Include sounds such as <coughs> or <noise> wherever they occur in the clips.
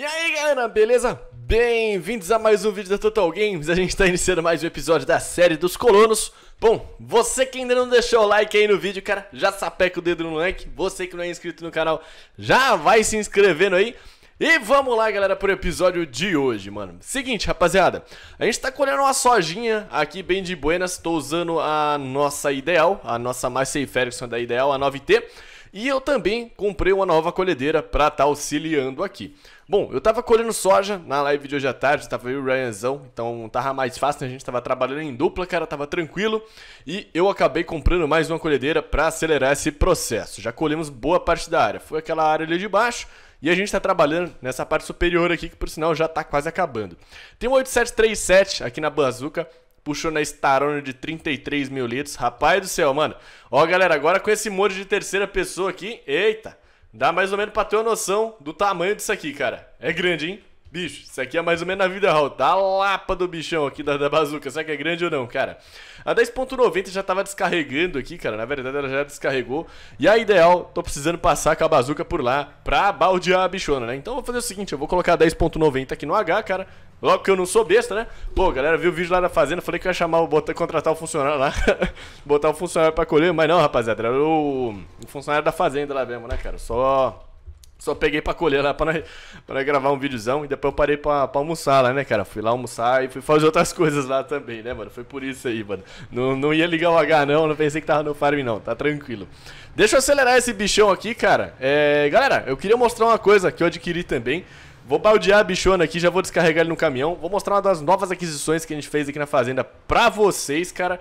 E aí galera, beleza? Bem-vindos a mais um vídeo da Total Games, a gente está iniciando mais um episódio da série dos colonos Bom, você que ainda não deixou o like aí no vídeo, cara, já sapeca o dedo no like Você que não é inscrito no canal, já vai se inscrevendo aí e vamos lá, galera, pro episódio de hoje, mano. Seguinte, rapaziada, a gente tá colhendo uma sojinha aqui bem de buenas, tô usando a nossa Ideal, a nossa safe Ferguson da Ideal, a 9T. E eu também comprei uma nova colhedeira para estar tá auxiliando aqui. Bom, eu estava colhendo soja na live de hoje à tarde, estava eu e o Ryanzão, então tava mais fácil, né? a gente estava trabalhando em dupla, cara, tava tranquilo. E eu acabei comprando mais uma colhedeira para acelerar esse processo. Já colhemos boa parte da área, foi aquela área ali de baixo. E a gente está trabalhando nessa parte superior aqui, que por sinal já está quase acabando. Tem um 8737 aqui na Bazuca, puxou na Starone de 33 mil litros. Rapaz do céu, mano. Ó, galera, agora com esse molho de terceira pessoa aqui, eita, dá mais ou menos pra ter uma noção do tamanho disso aqui, cara. É grande, hein? Bicho, isso aqui é mais ou menos na vida real, tá? A lapa do bichão aqui da, da bazuca, será que é grande ou não, cara? A 10.90 já tava descarregando aqui, cara, na verdade ela já descarregou. E a ideal, tô precisando passar com a bazuca por lá pra baldear a bichona, né? Então eu vou fazer o seguinte, eu vou colocar a 10.90 aqui no H, cara, Logo que eu não sou besta, né? Pô, galera viu o vídeo lá da fazenda, falei que ia chamar, botar, contratar o funcionário lá, <laughs> botar o funcionário pra colher, mas não, rapaziada, era o, o funcionário da fazenda lá mesmo, né, cara? Só só peguei pra colher lá pra, pra gravar um videozão e depois eu parei pra, pra almoçar lá, né, cara? Fui lá almoçar e fui fazer outras <laughs> coisas lá também, né, mano? Foi por isso aí, mano. Não, não ia ligar o H, não, não pensei que tava no farm, não, tá tranquilo. Deixa eu acelerar esse bichão aqui, cara. É, galera, eu queria mostrar uma coisa que eu adquiri também. Vou baldear a bichona aqui, já vou descarregar ele no caminhão. Vou mostrar uma das novas aquisições que a gente fez aqui na fazenda pra vocês, cara.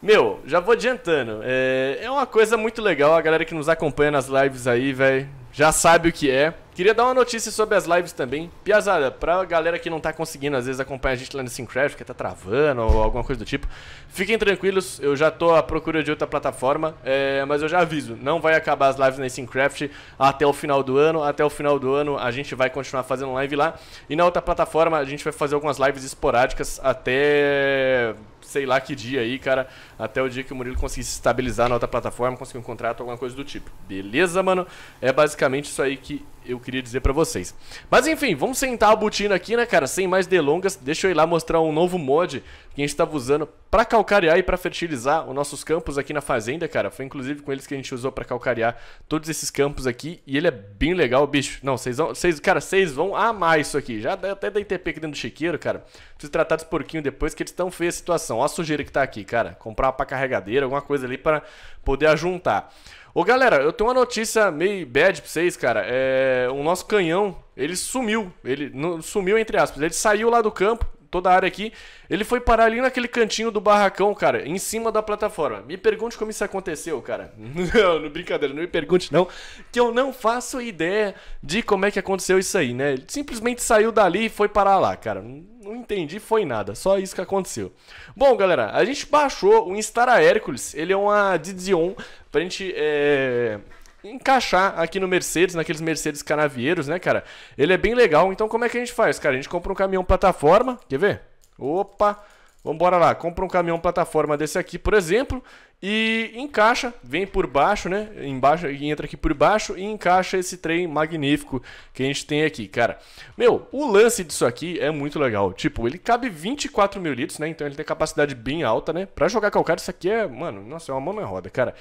Meu, já vou adiantando. É, é uma coisa muito legal, a galera que nos acompanha nas lives aí, velho já sabe o que é. Queria dar uma notícia sobre as lives também. Piazada, pra galera que não tá conseguindo, às vezes, acompanhar a gente lá no SimCraft, que tá travando ou alguma coisa do tipo, fiquem tranquilos, eu já tô à procura de outra plataforma, é, mas eu já aviso, não vai acabar as lives na SimCraft até o final do ano. Até o final do ano a gente vai continuar fazendo live lá. E na outra plataforma a gente vai fazer algumas lives esporádicas até sei lá que dia aí, cara, até o dia que o Murilo conseguisse estabilizar na outra plataforma, conseguir um contrato, alguma coisa do tipo. Beleza, mano? É basicamente isso aí que eu queria dizer para vocês. Mas enfim, vamos sentar a botina aqui, né, cara? Sem mais delongas, deixa eu ir lá mostrar um novo mod que a gente estava usando para calcarear e para fertilizar os nossos campos aqui na fazenda, cara. Foi inclusive com eles que a gente usou para calcarear todos esses campos aqui e ele é bem legal, bicho. Não, vocês vão, vocês, cara, vocês vão amar isso aqui. Já até dei TP aqui dentro do chiqueiro, cara. Preciso tratar dos porquinhos depois que eles estão feios a situação. Ó a sujeira que tá aqui, cara. Comprar uma pra carregadeira, alguma coisa ali para poder ajuntar. Ô galera, eu tenho uma notícia meio bad pra vocês, cara. É, o nosso canhão, ele sumiu. Ele sumiu, entre aspas. Ele saiu lá do campo, toda a área aqui. Ele foi parar ali naquele cantinho do barracão, cara, em cima da plataforma. Me pergunte como isso aconteceu, cara. <laughs> Não, não brincadeira, não me pergunte não, que eu não faço ideia de como é que aconteceu isso aí, né? Ele simplesmente saiu dali e foi parar lá, cara. Não entendi, foi nada, só isso que aconteceu. Bom, galera, a gente baixou o Instara Hércules, ele é uma Didion pra gente é, encaixar aqui no Mercedes, naqueles Mercedes canavieiros, né, cara? Ele é bem legal. Então, como é que a gente faz, cara? A gente compra um caminhão plataforma, quer ver? Opa! Vambora lá, compra um caminhão plataforma desse aqui, por exemplo, e encaixa, vem por baixo, né? Embaixo, entra aqui por baixo e encaixa esse trem magnífico que a gente tem aqui, cara. Meu, o lance disso aqui é muito legal. Tipo, ele cabe 24 mil litros, né? Então ele tem capacidade bem alta, né? Pra jogar calcário, isso aqui é, mano, nossa, é uma mão na roda, cara.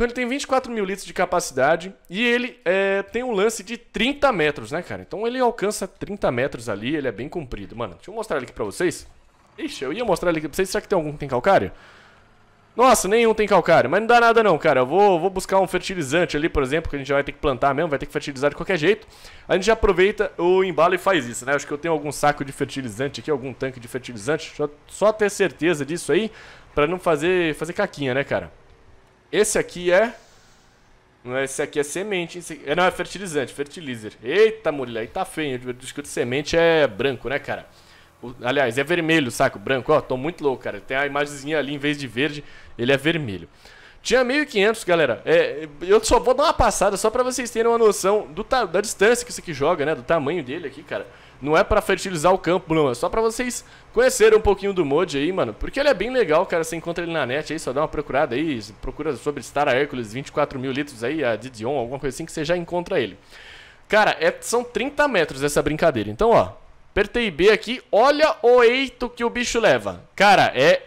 Então ele tem 24 mil litros de capacidade e ele é, tem um lance de 30 metros, né, cara? Então ele alcança 30 metros ali, ele é bem comprido. Mano, deixa eu mostrar ele aqui pra vocês. Ixi, eu ia mostrar ele aqui pra vocês. Será que tem algum que tem calcário? Nossa, nenhum tem calcário, mas não dá nada não, cara. Eu vou, vou buscar um fertilizante ali, por exemplo, que a gente já vai ter que plantar mesmo, vai ter que fertilizar de qualquer jeito. A gente já aproveita o embalo e faz isso, né? Acho que eu tenho algum saco de fertilizante aqui, algum tanque de fertilizante. Só, só ter certeza disso aí, pra não fazer, fazer caquinha, né, cara? Esse aqui é... Não é, esse aqui é semente. Esse... É, não, é fertilizante, fertilizer. Eita, mulher, aí tá feio. O escudo semente é branco, né, cara? O... Aliás, é vermelho, saco? Branco, ó, tô muito louco, cara. Tem a imagenzinha ali, em vez de verde, ele é vermelho. Tinha 1.500, galera. É, eu só vou dar uma passada só pra vocês terem uma noção do, da distância que isso aqui joga, né? Do tamanho dele aqui, cara. Não é para fertilizar o campo, não. É só para vocês conhecerem um pouquinho do mod aí, mano. Porque ele é bem legal, cara. Você encontra ele na net aí, só dá uma procurada aí. Procura sobre Star Hércules 24 mil litros aí, a Didion, alguma coisa assim, que você já encontra ele. Cara, é, são 30 metros essa brincadeira. Então, ó, apertei B aqui. Olha o eito que o bicho leva. Cara, é,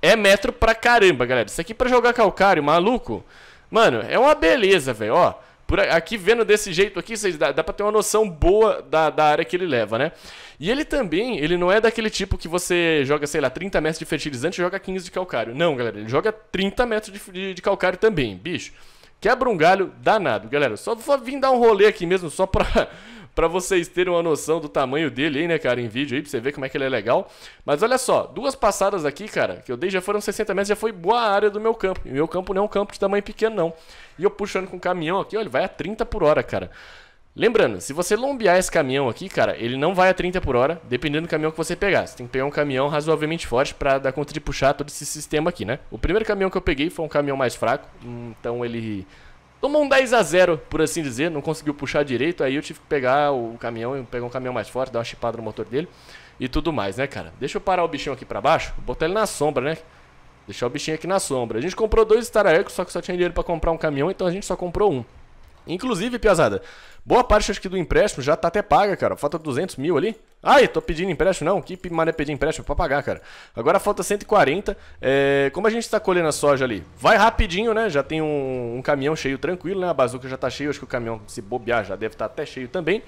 é metro pra caramba, galera. Isso aqui pra jogar calcário, maluco. Mano, é uma beleza, velho, ó. Por aqui, vendo desse jeito aqui, vocês dá, dá pra ter uma noção boa da, da área que ele leva, né? E ele também, ele não é daquele tipo que você joga, sei lá, 30 metros de fertilizante e joga 15 de calcário. Não, galera, ele joga 30 metros de, de, de calcário também, bicho. Quebra um galho danado, galera. Só, só vim dar um rolê aqui mesmo, só pra para vocês terem uma noção do tamanho dele aí, né, cara, em vídeo aí, pra você ver como é que ele é legal. Mas olha só, duas passadas aqui, cara, que eu dei já foram 60 metros, já foi boa área do meu campo. E meu campo não é um campo de tamanho pequeno, não. E eu puxando com o caminhão aqui, olha, ele vai a 30 por hora, cara. Lembrando, se você lombear esse caminhão aqui, cara, ele não vai a 30 por hora, dependendo do caminhão que você pegar. Você tem que pegar um caminhão razoavelmente forte para dar conta de puxar todo esse sistema aqui, né? O primeiro caminhão que eu peguei foi um caminhão mais fraco, então ele Tomou um 10 a 0 por assim dizer, não conseguiu puxar direito, aí eu tive que pegar o caminhão, pegar um caminhão mais forte, dar uma chipada no motor dele e tudo mais, né, cara? Deixa eu parar o bichinho aqui pra baixo, botar ele na sombra, né? Deixar o bichinho aqui na sombra. A gente comprou dois Staraecos, só que só tinha dinheiro pra comprar um caminhão, então a gente só comprou um. Inclusive, Piazada, boa parte acho que do empréstimo já tá até paga, cara. Falta 200 mil ali. Ai, tô pedindo empréstimo, não. Que mané pedir empréstimo pra pagar, cara. Agora falta 140. É, como a gente tá colhendo a soja ali, vai rapidinho, né? Já tem um, um caminhão cheio tranquilo, né? A bazuca já tá cheio, acho que o caminhão, se bobear, já deve estar tá até cheio também.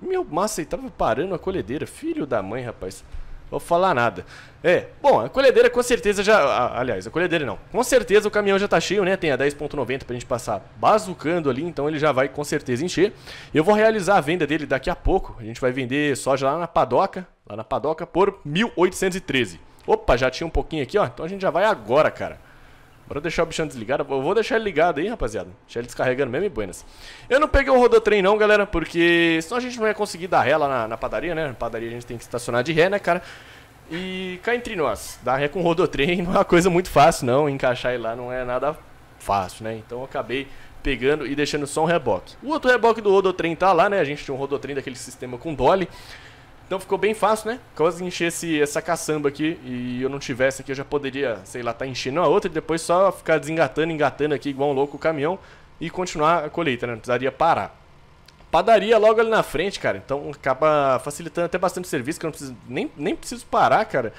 Meu massa, ele tava parando a colhedeira. Filho da mãe, rapaz. Vou falar nada. É, bom, a colhedeira com certeza já. Aliás, a colhedeira não. Com certeza o caminhão já tá cheio, né? Tem a 10,90 pra gente passar bazucando ali, então ele já vai com certeza encher. Eu vou realizar a venda dele daqui a pouco. A gente vai vender soja lá na padoca, lá na padoca, por 1813. Opa, já tinha um pouquinho aqui, ó. Então a gente já vai agora, cara. Bora deixar o bichão desligado. Eu vou deixar ele ligado aí, rapaziada. Deixar ele descarregando mesmo e buenas. Eu não peguei o rodotrem não, galera, porque senão a gente não ia conseguir dar ré lá na, na padaria, né? Na padaria a gente tem que estacionar de ré, né, cara? E cá entre nós, dar ré com rodotrem <laughs> não é uma coisa muito fácil, não. Encaixar ele lá não é nada fácil, né? Então eu acabei pegando e deixando só um reboque. O outro reboque do rodotrem tá lá, né? A gente tinha um rodotrem daquele sistema com dolly. Então ficou bem fácil, né? Quase enchesse essa caçamba aqui e eu não tivesse aqui, eu já poderia, sei lá, tá enchendo a outra e depois só ficar desengatando, engatando aqui igual um louco o caminhão e continuar a colheita, né? Não precisaria parar. Padaria logo ali na frente, cara. Então acaba facilitando até bastante serviço, que eu não preciso, nem, nem preciso parar, cara.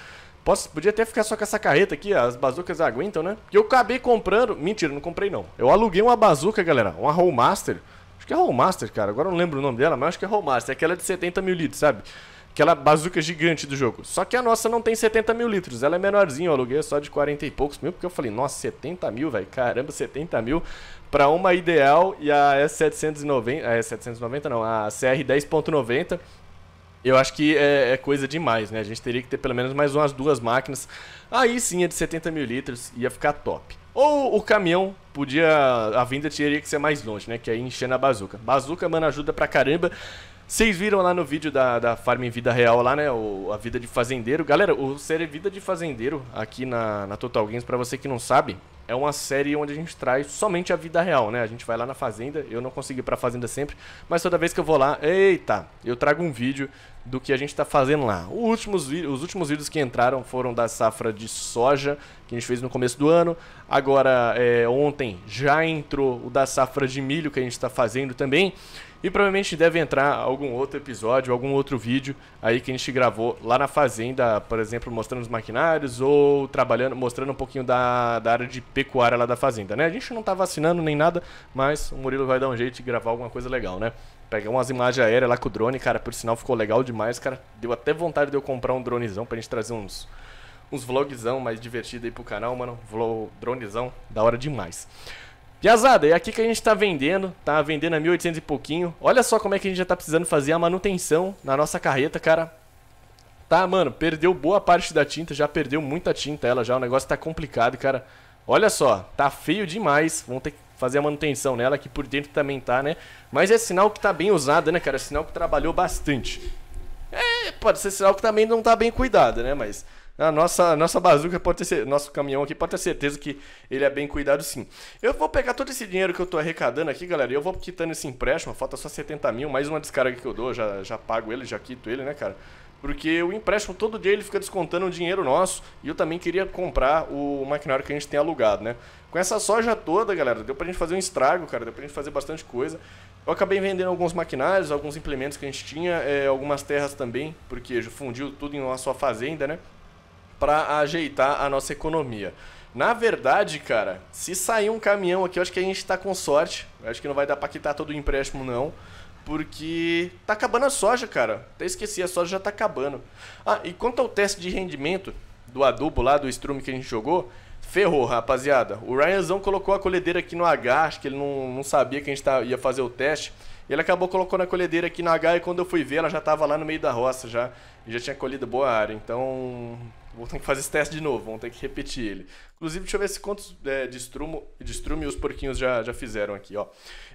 Posso, podia até ficar só com essa carreta aqui, as bazucas aguentam, né? Que eu acabei comprando... Mentira, não comprei não. Eu aluguei uma bazuca, galera, uma Rollmaster. Acho que é Rollmaster, cara. Agora eu não lembro o nome dela, mas acho que é Rollmaster. É aquela de 70 mil litros, sabe? aquela bazuca gigante do jogo. Só que a nossa não tem 70 mil litros, ela é menorzinha, eu aluguei só de 40 e poucos mil, porque eu falei, nossa, 70 mil, velho, caramba, 70 mil para uma ideal e a S790, a S790 não, a CR10.90, eu acho que é, é, coisa demais, né? A gente teria que ter pelo menos mais umas duas máquinas, aí sim a é de 70 mil litros ia ficar top. Ou o caminhão podia. A vinda teria que ser mais longe, né? Que aí é enchendo na bazuca. Bazuca, mano, ajuda pra caramba. Vocês viram lá no vídeo da, da Farm em Vida Real lá, né? O, a vida de fazendeiro. Galera, o série Vida de Fazendeiro aqui na, na Total Games, pra você que não sabe, é uma série onde a gente traz somente a vida real, né? A gente vai lá na fazenda, eu não consigo ir pra fazenda sempre, mas toda vez que eu vou lá, eita, eu trago um vídeo do que a gente tá fazendo lá. Últimos, os últimos vídeos que entraram foram da safra de soja, que a gente fez no começo do ano. Agora, é, ontem já entrou o da safra de milho que a gente tá fazendo também. E provavelmente deve entrar algum outro episódio, algum outro vídeo aí que a gente gravou lá na fazenda, por exemplo, mostrando os maquinários ou trabalhando, mostrando um pouquinho da, da área de pecuária lá da fazenda, né? A gente não tá vacinando nem nada, mas o Murilo vai dar um jeito de gravar alguma coisa legal, né? Pegar umas imagens aéreas lá com o drone, cara, por sinal ficou legal demais, cara. Deu até vontade de eu comprar um dronezão pra gente trazer uns, uns vlogzão mais divertido aí pro canal, mano. Vlog, dronezão, da hora demais. Piazada, é aqui que a gente tá vendendo, tá vendendo a 1.800 e pouquinho. Olha só como é que a gente já tá precisando fazer a manutenção na nossa carreta, cara. Tá, mano, perdeu boa parte da tinta, já perdeu muita tinta ela já, o negócio tá complicado, cara. Olha só, tá feio demais, vamos ter que fazer a manutenção nela, que por dentro também tá, né? Mas é sinal que tá bem usada, né, cara? É sinal que trabalhou bastante. É, pode ser sinal que também não tá bem cuidada, né, mas... A nossa, nossa bazuca pode ter nosso caminhão aqui pode ter certeza que ele é bem cuidado sim. Eu vou pegar todo esse dinheiro que eu tô arrecadando aqui, galera, e eu vou quitando esse empréstimo, falta só 70 mil, mais uma descarga que eu dou, já, já pago ele, já quito ele, né, cara? Porque o empréstimo todo dia ele fica descontando o dinheiro nosso e eu também queria comprar o maquinário que a gente tem alugado, né? Com essa soja toda, galera, deu pra gente fazer um estrago, cara, deu pra gente fazer bastante coisa. Eu acabei vendendo alguns maquinários, alguns implementos que a gente tinha, é, algumas terras também, porque fundiu tudo em uma só fazenda, né? para ajeitar a nossa economia. Na verdade, cara, se sair um caminhão aqui, eu acho que a gente tá com sorte. Eu acho que não vai dar pra quitar todo o empréstimo, não. Porque tá acabando a soja, cara. Até esqueci, a soja já tá acabando. Ah, e quanto ao teste de rendimento do adubo lá, do strume que a gente jogou, ferrou, rapaziada. O Ryanzão colocou a colhedeira aqui no H, acho que ele não, não sabia que a gente tá, ia fazer o teste. Ele acabou colocando a colhedeira aqui no H e quando eu fui ver, ela já tava lá no meio da roça já. E já tinha colhido boa área. Então, Vou ter que fazer esse teste de novo, vou ter que repetir ele. Inclusive, deixa eu ver se quantos é, de, estrumo, de estrume os porquinhos já, já fizeram aqui, ó.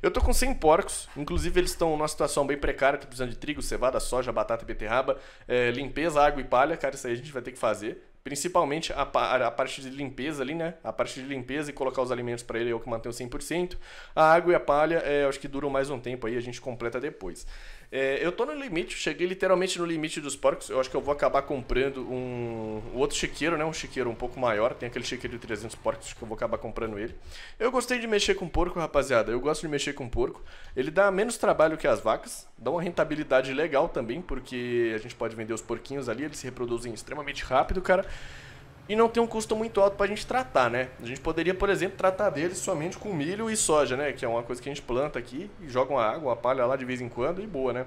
Eu tô com 100 porcos, inclusive eles estão numa situação bem precária, tô tá precisando de trigo, cevada, soja, batata e beterraba, é, limpeza, água e palha, cara, isso aí a gente vai ter que fazer. Principalmente a, a, a, parte de limpeza ali, né? A parte de limpeza e colocar os alimentos para ele é o que mantém o 100%. A água e a palha, é, acho que duram mais um tempo aí, a gente completa depois. É, eu tô no limite, cheguei literalmente no limite dos porcos. Eu acho que eu vou acabar comprando um, um outro chiqueiro, né? Um chiqueiro um pouco maior. Tem aquele chiqueiro de 300 porcos que eu vou acabar comprando ele. Eu gostei de mexer com porco, rapaziada. Eu gosto de mexer com porco. Ele dá menos trabalho que as vacas. Dá uma rentabilidade legal também, porque a gente pode vender os porquinhos ali. Eles se reproduzem extremamente rápido, cara e não tem um custo muito alto para a gente tratar, né? A gente poderia, por exemplo, tratar deles somente com milho e soja, né? Que é uma coisa que a gente planta aqui e joga uma água, uma palha lá de vez em quando e boa, né?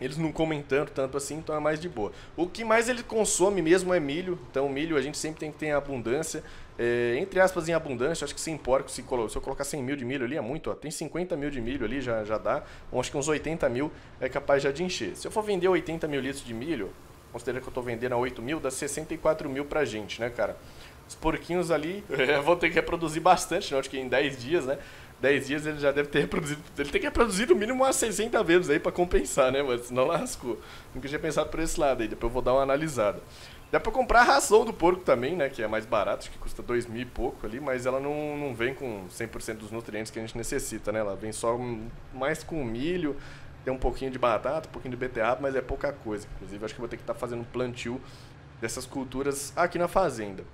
Eles não comem tanto, tanto assim, então é mais de boa. O que mais ele consome mesmo é milho. Então, milho a gente sempre tem que ter em abundância. É, entre aspas, em abundância, acho que sem porco, se, se eu colocar 100 mil de milho ali é muito. Ó. Tem 50 mil de milho ali, já, já dá. Bom, acho que uns 80 mil é capaz já de encher. Se eu for vender 80 mil litros de milho, considerando que eu estou vendendo a 8 mil, dá 64 mil pra gente, né, cara? Os porquinhos ali é, <laughs> vão ter que reproduzir bastante, não? Né? Acho que em 10 dias, né? 10 dias ele já deve ter reproduzido. Ele tem que reproduzir no mínimo umas 60 vezes aí para compensar, né, mano? Senão lascou. Nunca tinha pensado por esse lado aí, depois eu vou dar uma analisada. Dá pra comprar a ração do porco também, né? Que é mais barato, acho que custa dois mil e pouco ali, mas ela não, não vem com 100% dos nutrientes que a gente necessita, né? Ela vem só hum, mais com milho, tem um pouquinho de batata, um pouquinho de beterraba, mas é pouca coisa. Inclusive, acho que vou ter que estar tá fazendo um plantio dessas culturas aqui na fazenda.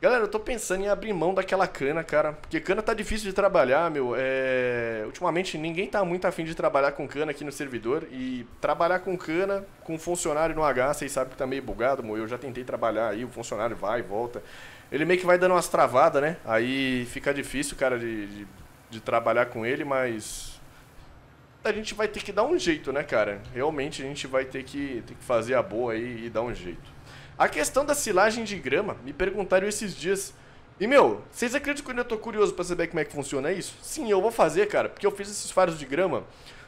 Galera, eu tô pensando em abrir mão daquela cana, cara. Porque cana tá difícil de trabalhar, meu. É... Ultimamente ninguém tá muito afim de trabalhar com cana aqui no servidor. E trabalhar com cana, com funcionário no H, vocês sabem que tá meio bugado, meu. Eu já tentei trabalhar aí, o funcionário vai e volta. Ele meio que vai dando umas travadas, né? Aí fica difícil, cara, de, de, de trabalhar com ele, mas a gente vai ter que dar um jeito, né, cara? Realmente a gente vai ter que, ter que fazer a boa aí e dar um jeito. A questão da silagem de grama, me perguntaram esses dias. E, meu, vocês acreditam que eu ainda tô curioso pra saber como é que funciona isso? Sim, eu vou fazer, cara, porque eu fiz esses faros de grama,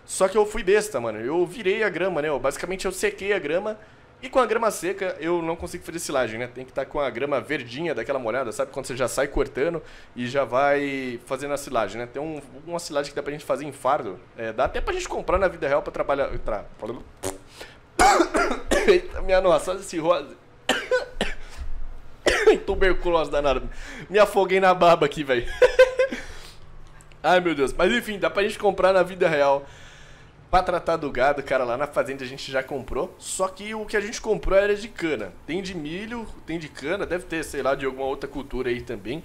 só que eu fui besta, mano. Eu virei a grama, né? Eu, basicamente eu sequei a grama e com a grama seca eu não consigo fazer silagem, né? Tem que estar tá com a grama verdinha daquela molhada, sabe? Quando você já sai cortando e já vai fazendo a silagem, né? Tem um, uma silagem que dá pra gente fazer em fardo. É, dá até pra gente comprar na vida real pra trabalhar. Tra... <coughs> Eita, minha nossa, esse rosa. <coughs> Tuberculose danada. Me afoguei na baba aqui, velho. <laughs> Ai meu Deus. Mas enfim, dá pra gente comprar na vida real Pra tratar do gado, cara, lá na fazenda a gente já comprou. Só que o que a gente comprou era de cana. Tem de milho, tem de cana, deve ter, sei lá, de alguma outra cultura aí também.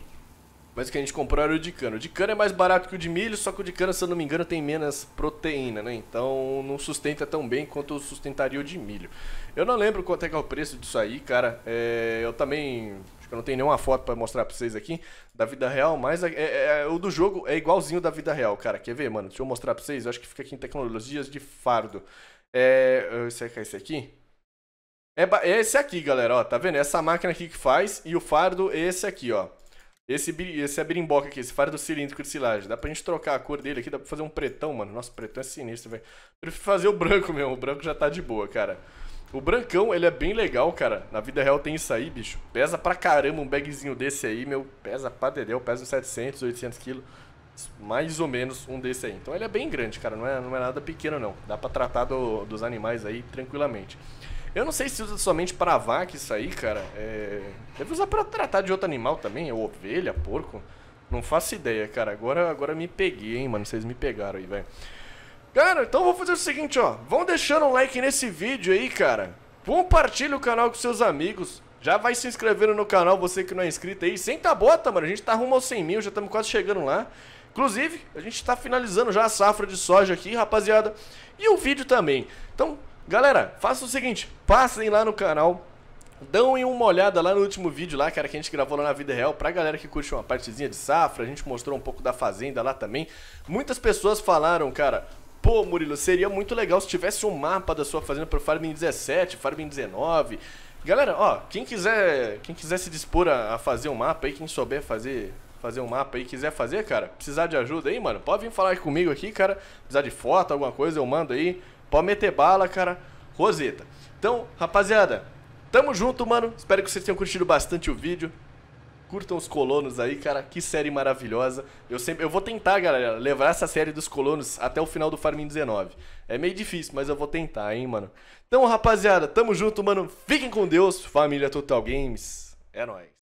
Mas o que a gente comprou era o de cana. O de cana é mais barato que o de milho, só que o de cana, se eu não me engano, tem menos proteína, né? Então não sustenta tão bem quanto sustentaria o de milho. Eu não lembro quanto é que é o preço disso aí, cara. É, eu também eu não tenho nenhuma foto para mostrar pra vocês aqui da vida real, mas é, é, é, o do jogo é igualzinho da vida real, cara. Quer ver, mano? Deixa eu mostrar pra vocês. Eu acho que fica aqui em tecnologias de fardo. É. Esse aqui? É, esse aqui? É, é esse aqui, galera, ó. Tá vendo? É essa máquina aqui que faz e o fardo é esse aqui, ó. Esse, esse é birimboca aqui, esse fardo cilíndrico de silagem. Dá pra gente trocar a cor dele aqui, dá pra fazer um pretão, mano. Nossa, pretão é sinistro, velho. Prefiro fazer o branco mesmo, o branco já tá de boa, cara. O brancão, ele é bem legal, cara. Na vida real tem isso aí, bicho. Pesa pra caramba um bagzinho desse aí, meu. Pesa pra dedéu, pesa uns 700, 800 quilos. Mais ou menos um desse aí. Então ele é bem grande, cara. Não é, não é nada pequeno, não. Dá pra tratar do, dos animais aí tranquilamente. Eu não sei se usa somente para vaca isso aí, cara. É... Deve usar para tratar de outro animal também, é ovelha, porco. Não faço ideia, cara. Agora, agora me peguei, hein, mano. Vocês me pegaram aí, velho. Cara, então vou fazer o seguinte, ó. Vão deixando um like nesse vídeo aí, cara. Compartilhe o canal com seus amigos. Já vai se inscrevendo no canal, você que não é inscrito aí. Senta a bota, mano. A gente tá rumo aos 100 mil, já estamos quase chegando lá. Inclusive, a gente tá finalizando já a safra de soja aqui, rapaziada. E o vídeo também. Então, galera, faça o seguinte. Passem lá no canal. Dão uma olhada lá no último vídeo lá, cara, que a gente gravou lá na vida real, pra galera que curte uma partezinha de safra, a gente mostrou um pouco da fazenda lá também. Muitas pessoas falaram, cara, Pô, Murilo, seria muito legal se tivesse um mapa da sua fazenda para o Farm 17, Farm 19. Galera, ó, quem quiser, quem quiser se dispor a, a fazer um mapa aí, quem souber fazer fazer um mapa aí, quiser fazer, cara, precisar de ajuda aí, mano, pode vir falar comigo aqui, cara. Precisar de foto, alguma coisa, eu mando aí. Pode meter bala, cara. Roseta. Então, rapaziada, tamo junto, mano. Espero que vocês tenham curtido bastante o vídeo curtam os colonos aí, cara. Que série maravilhosa. Eu sempre eu vou tentar, galera, levar essa série dos colonos até o final do Farming 19. É meio difícil, mas eu vou tentar, hein, mano. Então, rapaziada, tamo junto, mano. Fiquem com Deus, família Total Games. É nóis.